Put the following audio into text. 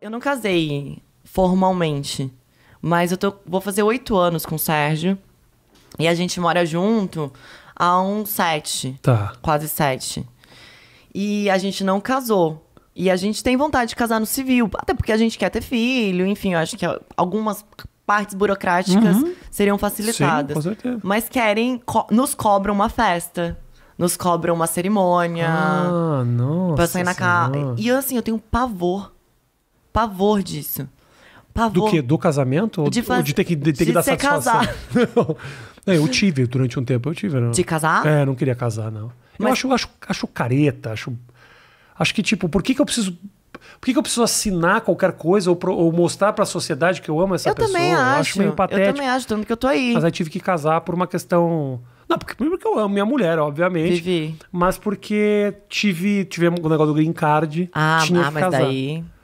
Eu não casei formalmente, mas eu tô, vou fazer oito anos com o Sérgio. E a gente mora junto há uns sete. Tá. Quase sete. E a gente não casou. E a gente tem vontade de casar no civil, até porque a gente quer ter filho, enfim, eu acho que algumas partes burocráticas uhum. seriam facilitadas. Sim, com certeza. Mas querem, co nos cobram uma festa nos cobram uma cerimônia. Ah, nossa. Pra sair na casa. E assim, eu tenho pavor pavor disso. Pavor. Do que? Do casamento? de, faz... ou de ter que, de ter de que dar ser satisfação? Casar. é, eu tive durante um tempo, eu tive. Não. De casar? É, não queria casar, não. Mas... Eu acho, acho, acho careta, acho. Acho que, tipo, por que, que eu preciso por que, que, eu preciso assinar qualquer coisa ou, pro, ou mostrar para a sociedade que eu amo essa eu pessoa? Também acho, eu acho meio patético. Eu também acho, tanto que eu tô aí. Mas aí tive que casar por uma questão. Não, porque, porque eu amo minha mulher, obviamente. Vivi. Mas porque tive, tive o um negócio do green card. Ah, tinha ah, que mas casar. daí.